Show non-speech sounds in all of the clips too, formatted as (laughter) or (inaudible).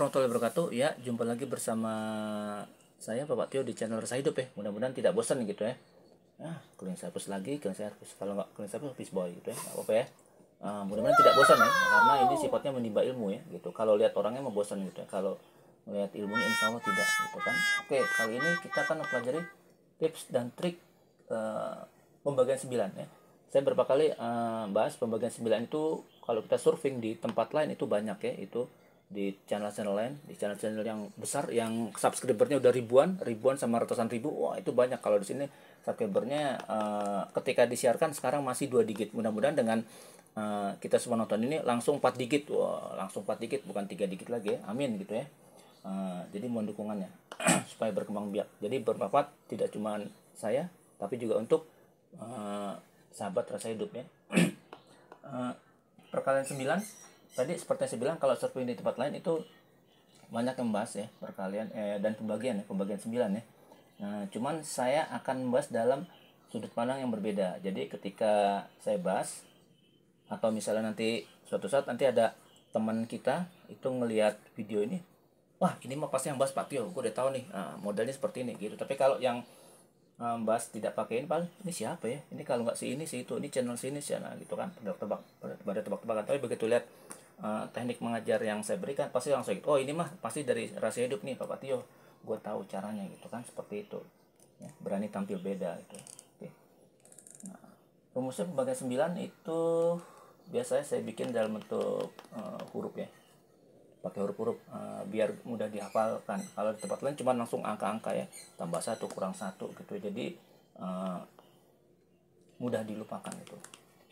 warahmatullahi wabarakatuh. Ya, jumpa lagi bersama saya Bapak Tio di channel saya Hidup ya. Mudah-mudahan tidak bosan gitu ya. Nah, kalian saya hapus lagi, kalian saya hapus kalau nggak kalian saya hapus boy gitu ya. nggak apa-apa ya. Uh, mudah-mudahan tidak bosan ya, karena ini sifatnya menimba ilmu ya gitu. Kalau lihat orangnya mau bosan gitu ya. Kalau melihat ilmunya insya Allah tidak gitu kan. Oke, kali ini kita akan mempelajari tips dan trik uh, pembagian sembilan ya. Saya berapa kali uh, bahas pembagian sembilan itu kalau kita surfing di tempat lain itu banyak ya itu di channel-channel lain, di channel-channel yang besar yang subscribernya udah ribuan, ribuan sama ratusan ribu. Wah, itu banyak kalau di sini subscribernya uh, ketika disiarkan sekarang masih dua digit. Mudah-mudahan dengan uh, kita semua nonton ini langsung empat digit. Wah, langsung empat digit bukan tiga digit lagi ya. Amin gitu ya. Uh, jadi mohon dukungannya (clears throat) supaya berkembang biak. Jadi bermanfaat tidak cuma saya tapi juga untuk uh, sahabat rasa hidupnya. uh, (clears throat) perkalian 9 tadi seperti yang saya bilang kalau survei di tempat lain itu banyak yang membahas ya perkalian eh, dan pembagian ya pembagian 9 ya nah cuman saya akan membahas dalam sudut pandang yang berbeda jadi ketika saya bahas atau misalnya nanti suatu saat nanti ada teman kita itu ngelihat video ini wah ini mah pasti yang bahas Pak Tio gue udah tahu nih nah, modelnya seperti ini gitu tapi kalau yang um, bahas tidak pakai ini paling ini siapa ya ini kalau nggak si ini si itu ini channel sini si nah gitu kan pada tebak pada tebak-tebakan tapi begitu lihat uh, teknik mengajar yang saya berikan pasti langsung oh ini mah pasti dari rahasia hidup nih Bapak Tio gue tahu caranya gitu kan seperti itu ya, berani tampil beda itu oke nah, rumusnya pembagian 9 itu biasanya saya bikin dalam bentuk uh, huruf ya pakai huruf-huruf uh, biar mudah dihafalkan kalau di tempat lain cuma langsung angka-angka ya tambah satu kurang satu gitu jadi uh, mudah dilupakan itu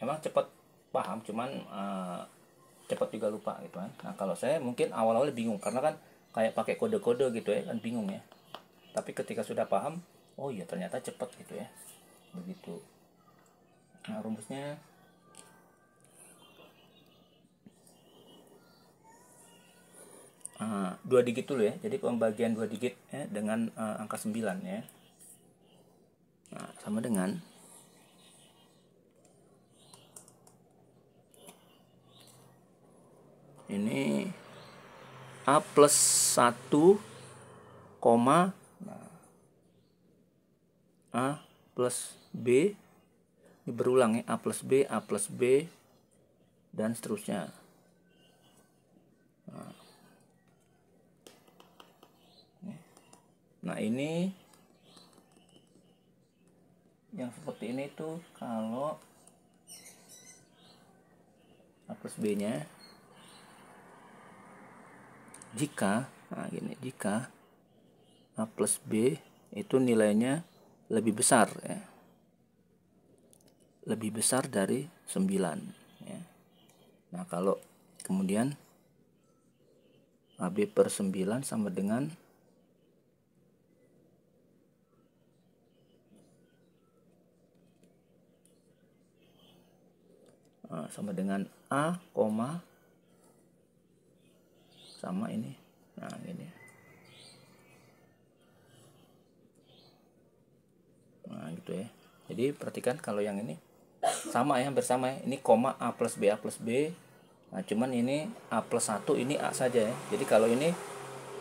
emang cepat paham cuman uh, cepat juga lupa gitu kan nah kalau saya mungkin awal-awal bingung karena kan kayak pakai kode-kode gitu ya kan bingung ya tapi ketika sudah paham oh iya ternyata cepat gitu ya begitu nah rumusnya uh, dua digit dulu ya jadi pembagian dua digit ya, dengan uh, angka 9 ya nah, sama dengan ini A plus 1 koma nah, A plus B ini berulang ya A plus B A plus B dan seterusnya nah, nah ini yang seperti ini tuh kalau A plus B nya jika nah gini jika a nah plus b itu nilainya lebih besar ya lebih besar dari 9 ya. nah kalau kemudian AB per 9 sama dengan nah, sama dengan A, sama ini nah ini nah gitu ya jadi perhatikan kalau yang ini sama ya hampir sama ya ini koma a plus b a plus b nah cuman ini a plus satu ini a saja ya jadi kalau ini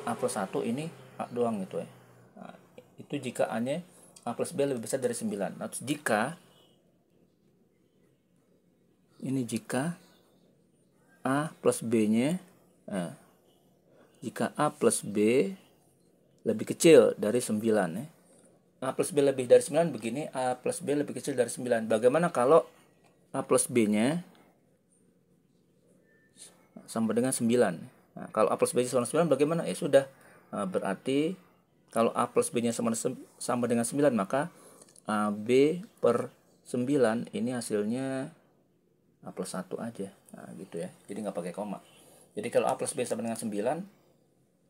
a plus satu ini a doang gitu ya nah, itu jika a nya a plus b lebih besar dari 9 nah jika ini jika a plus b nya nah, jika A plus B lebih kecil dari 9 ya. A plus B lebih dari 9 begini, A plus B lebih kecil dari 9. Bagaimana kalau A plus B-nya sama dengan 9? Nah, kalau A plus B-nya sama dengan 9 bagaimana? Ya sudah, nah, berarti kalau A plus B-nya sama, sama dengan 9 maka AB per 9 ini hasilnya A plus 1 aja. Nah, gitu ya. Jadi nggak pakai koma. Jadi kalau A plus B sama dengan 9,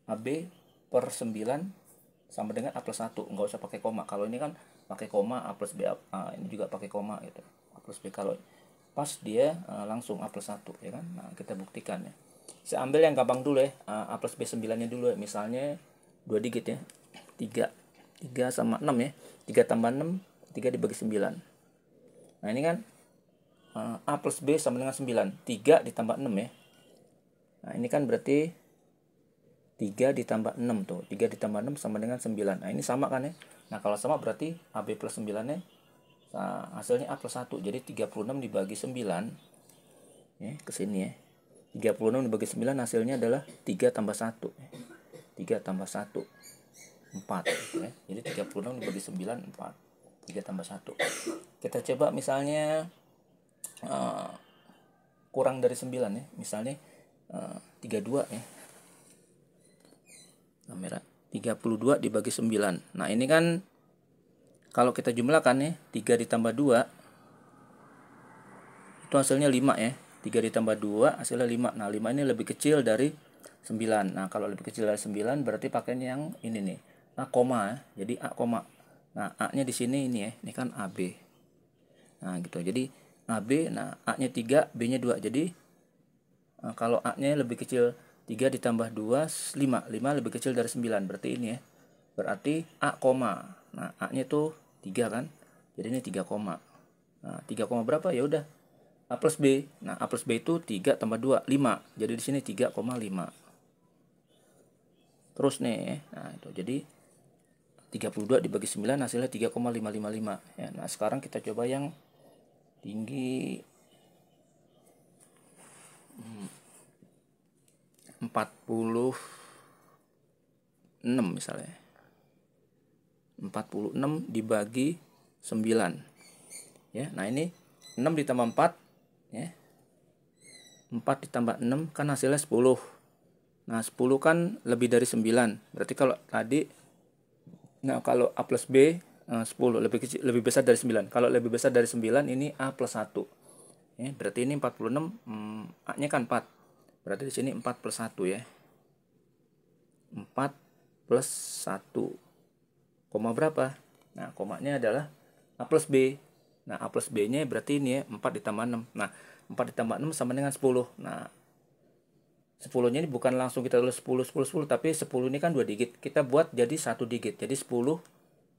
AB per 9 sama dengan A plus 1 nggak usah pakai koma kalau ini kan pakai koma A plus B A, ini juga pakai koma gitu A plus B kalau pas dia uh, langsung A plus 1 ya kan nah kita buktikan ya saya ambil yang gampang dulu ya A plus B 9 nya dulu ya. misalnya 2 digit ya 3 3 sama 6 ya 3 tambah 6 3 dibagi 9 nah ini kan A plus B sama dengan 9 3 ditambah 6 ya Nah, ini kan berarti 3 ditambah 6 tuh. 3 ditambah 6 sama dengan 9. Nah, ini sama kan ya? Nah, kalau sama berarti AB plus 9-nya nah, hasilnya A plus 1. Jadi 36 dibagi 9 ya, Kesini ya. 36 dibagi 9 hasilnya adalah 3 tambah 1. 3 tambah 1 4 gitu ya. Jadi 36 dibagi 9 4. 3 tambah 1. Kita coba misalnya uh, kurang dari 9 ya. Misalnya uh, eh, 32 ya kamera 32 dibagi 9 nah ini kan kalau kita jumlahkan ya 3 ditambah 2 itu hasilnya 5 ya 3 ditambah 2 hasilnya 5 nah 5 ini lebih kecil dari 9 nah kalau lebih kecil dari 9 berarti pakainya yang ini nih nah koma ya. jadi A koma nah A nya di sini ini ya ini kan AB nah gitu jadi AB nah A nya 3 B nya 2 jadi eh, kalau A nya lebih kecil 3 ditambah 2 5 5 lebih kecil dari 9 berarti ini ya berarti A koma nah A nya itu 3 kan jadi ini 3 koma nah 3 koma berapa ya udah A plus B nah A plus B itu 3 tambah 2 5 jadi di sini 3,5 terus nih nah itu jadi 32 dibagi 9 hasilnya 3,555 ya, nah sekarang kita coba yang tinggi hmm. 46 misalnya. 46 dibagi 9. Ya, nah ini 6 ditambah 4 ya. 4 ditambah 6 kan hasilnya 10. Nah, 10 kan lebih dari 9. Berarti kalau tadi nah kalau A plus B 10 eh, lebih kecil lebih besar dari 9. Kalau lebih besar dari 9 ini A plus 1. Ya, berarti ini 46 hmm, A-nya kan 4. Berarti di sini 4 plus 1 ya. 4 plus 1. Koma berapa? Nah, komanya adalah A plus B. Nah, A plus B-nya berarti ini ya, 4 ditambah 6. Nah, 4 ditambah 6 sama dengan 10. Nah, 10-nya ini bukan langsung kita tulis 10, 10, 10, tapi 10 ini kan 2 digit. Kita buat jadi 1 digit. Jadi 10,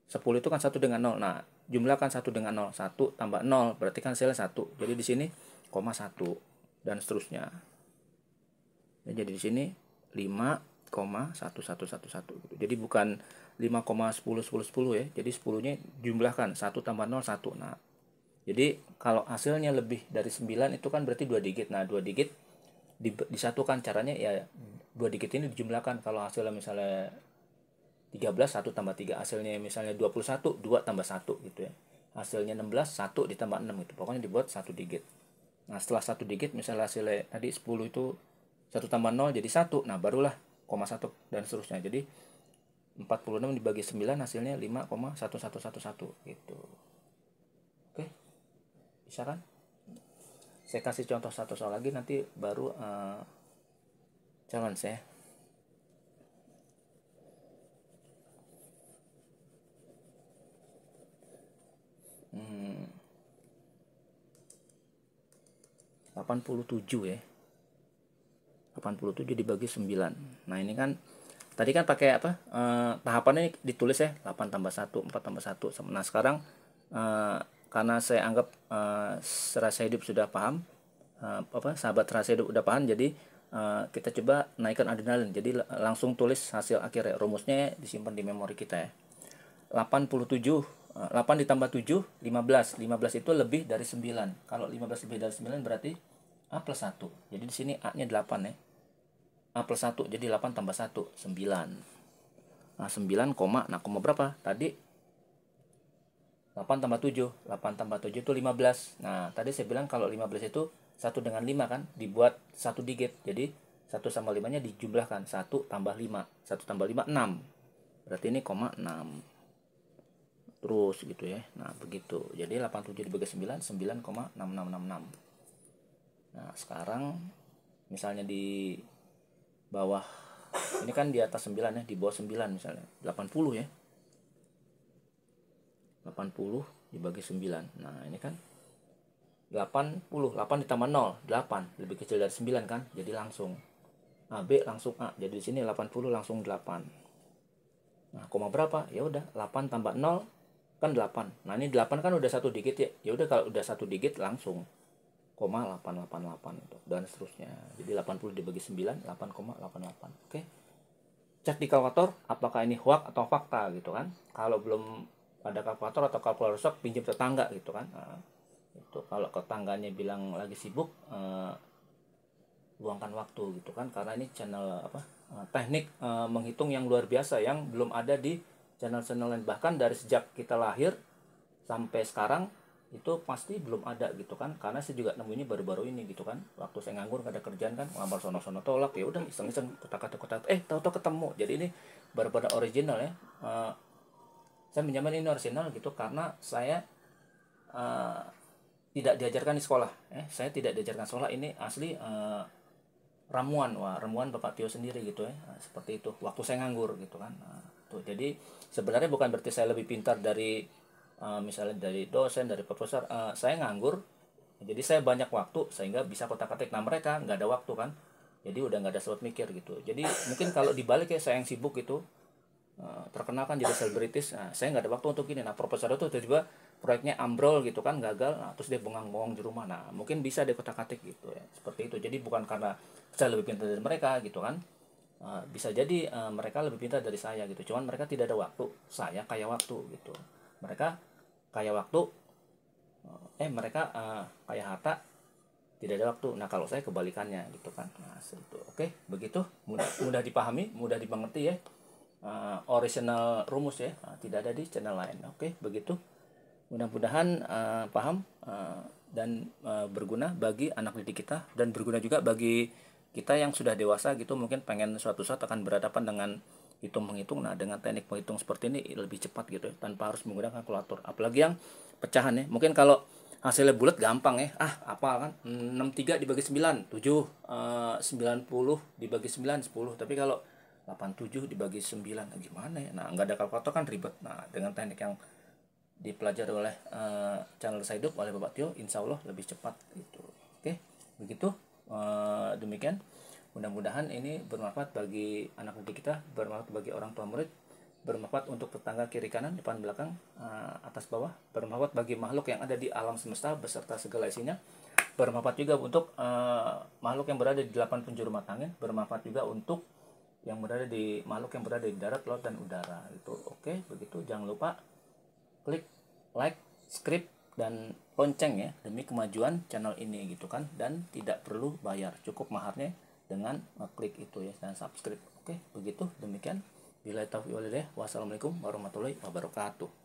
10 itu kan 1 dengan 0. Nah, jumlah kan 1 dengan 0. 1 tambah 0, berarti kan hasilnya 1. Jadi di sini, koma 1, dan seterusnya ya, jadi di sini 5,1111 gitu. jadi bukan 5,101010 ya jadi 10 nya jumlahkan 1 tambah 0 1 nah jadi kalau hasilnya lebih dari 9 itu kan berarti 2 digit nah 2 digit di, disatukan caranya ya 2 digit ini dijumlahkan kalau hasilnya misalnya 13 1 tambah 3 hasilnya misalnya 21 2 tambah 1 gitu ya hasilnya 16 1 ditambah 6 gitu pokoknya dibuat 1 digit nah setelah 1 digit misalnya hasilnya tadi 10 itu 1 tambah 0 jadi 1. Nah, barulah koma 1 dan seterusnya. Jadi 46 dibagi 9 hasilnya 5,1111 gitu. Oke. Bisa kan? Saya kasih contoh satu soal lagi nanti baru eh, hmm. uh, challenge ya. Hmm. 87 ya. 87 dibagi 9 nah ini kan tadi kan pakai apa e, tahapannya ditulis ya 8 tambah 1 4 tambah 1 sama nah sekarang e, karena saya anggap e, eh, serasa hidup sudah paham e, apa sahabat serasa hidup udah paham jadi e, kita coba naikkan adrenalin jadi langsung tulis hasil ya. rumusnya disimpan di memori kita ya 87 8 ditambah 7 15 15 itu lebih dari 9 kalau 15 lebih dari 9 berarti A plus 1 jadi di sini A nya 8 ya Nah, plus 1 jadi 8 tambah 1 9. Nah, 9 koma nah koma berapa? Tadi 8 tambah 7, 8 tambah 7 itu 15. Nah, tadi saya bilang kalau 15 itu 1 dengan 5 kan dibuat 1 digit. Jadi 1 sama 5-nya dijumlahkan 1 tambah 5. 1 tambah 5 6. Berarti ini koma 6. Terus gitu ya. Nah, begitu. Jadi 87 dibagi 9 9,6666. Nah, sekarang misalnya di bawah ini kan di atas 9 ya di bawah 9 misalnya 80 ya 80 dibagi 9 nah ini kan 80 8 ditambah 0 8 lebih kecil dari 9 kan jadi langsung A B langsung A jadi di sini 80 langsung 8 nah koma berapa ya udah 8 tambah 0 kan 8 nah ini 8 kan udah satu digit ya ya udah kalau udah satu digit langsung 8,888 itu dan seterusnya. Jadi 80 dibagi 9 8,88. Oke. Cek di kalkulator apakah ini hoax atau fakta gitu kan. Kalau belum ada kalkulator atau kalkulator rusak pinjam tetangga gitu kan. Nah, itu kalau tetangganya bilang lagi sibuk eh, luangkan waktu gitu kan karena ini channel apa eh, teknik eh, menghitung yang luar biasa yang belum ada di channel-channel lain bahkan dari sejak kita lahir sampai sekarang itu pasti belum ada gitu kan karena saya juga nemunya baru-baru ini gitu kan waktu saya nganggur gak ada kerjaan kan ngelamar sono-sono tolak ya udah iseng-iseng kotak-kotak eh tau-tau ketemu jadi ini baru-baru original ya uh, saya menyaman ini original gitu karena saya uh, tidak diajarkan di sekolah eh saya tidak diajarkan sekolah ini asli uh, ramuan wah ramuan bapak Tio sendiri gitu ya seperti itu waktu saya nganggur gitu kan nah, tuh jadi sebenarnya bukan berarti saya lebih pintar dari Eh, misalnya dari dosen dari profesor uh, saya nganggur jadi saya banyak waktu sehingga bisa kotak-katik nah mereka nggak ada waktu kan jadi udah nggak ada sempat mikir gitu jadi mungkin kalau dibalik ya saya yang sibuk itu uh, eh, terkenal kan jadi selebritis nah, saya nggak ada waktu untuk ini nah profesor itu tiba-tiba proyeknya ambrol gitu kan gagal nah, terus dia bengang bengong di rumah nah mungkin bisa dia kotak-katik gitu ya seperti itu jadi bukan karena saya lebih pintar dari mereka gitu kan uh, bisa jadi uh, mereka lebih pintar dari saya gitu cuman mereka tidak ada waktu saya kayak waktu gitu mereka kaya waktu eh, eh mereka uh, kaya harta tidak ada waktu nah kalau saya kebalikannya gitu kan nah itu oke begitu mudah mudah dipahami mudah dimengerti ya uh, eh, original rumus ya uh, tidak ada di channel lain oke begitu mudah-mudahan uh, paham uh, dan uh, berguna bagi anak didik kita dan berguna juga bagi kita yang sudah dewasa gitu mungkin pengen suatu saat akan berhadapan dengan hitung-menghitung. Nah, dengan teknik menghitung seperti ini lebih cepat gitu ya, tanpa harus menggunakan kalkulator. Apalagi yang pecahan ya. Mungkin kalau hasilnya bulat gampang ya. Ah, apa kan? 63 hmm, dibagi 9, 7, 90 dibagi 9, 10. Tapi kalau 87 dibagi 9, nah gimana ya? Nah, nggak ada kalkulator kan ribet. Nah, dengan teknik yang dipelajari oleh uh, channel hidup oleh Bapak Tio, insya Allah lebih cepat gitu Oke, begitu. Uh, demikian mudah-mudahan ini bermanfaat bagi anak didik kita bermanfaat bagi orang tua murid bermanfaat untuk tetangga kiri kanan depan belakang eh, atas bawah bermanfaat bagi makhluk yang ada di alam semesta beserta segala isinya bermanfaat juga untuk uh, makhluk yang berada di delapan penjuru mata angin bermanfaat juga untuk yang berada di makhluk yang berada di darat laut dan udara itu oke begitu jangan lupa klik like script dan lonceng ya demi kemajuan channel ini gitu kan dan tidak perlu bayar cukup maharnya dengan klik itu ya dan subscribe oke begitu demikian bila taufiq walhidayah wassalamualaikum warahmatullahi wabarakatuh